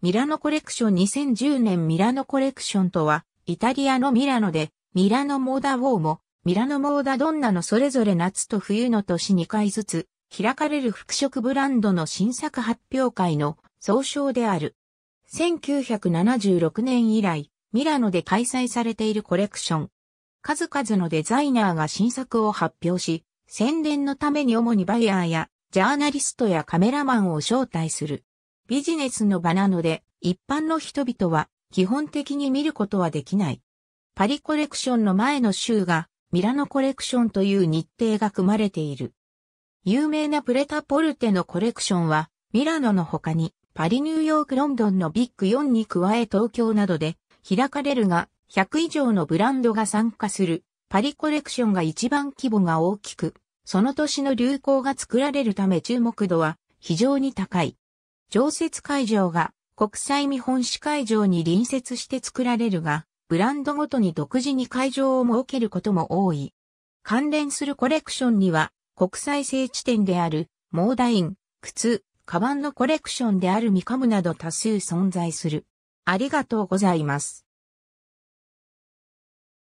ミラノコレクション2010年ミラノコレクションとは、イタリアのミラノで、ミラノモーダウォーも、ミラノモーダドンナのそれぞれ夏と冬の年2回ずつ、開かれる服飾ブランドの新作発表会の総称である。1976年以来、ミラノで開催されているコレクション。数々のデザイナーが新作を発表し、宣伝のために主にバイヤーや、ジャーナリストやカメラマンを招待する。ビジネスの場なので、一般の人々は基本的に見ることはできない。パリコレクションの前の週がミラノコレクションという日程が組まれている。有名なプレタポルテのコレクションはミラノの他にパリニューヨークロンドンのビッグ4に加え東京などで開かれるが100以上のブランドが参加するパリコレクションが一番規模が大きく、その年の流行が作られるため注目度は非常に高い。常設会場が国際見本市会場に隣接して作られるが、ブランドごとに独自に会場を設けることも多い。関連するコレクションには、国際聖地点である、モーダイン、靴、カバンのコレクションであるミカムなど多数存在する。ありがとうございます。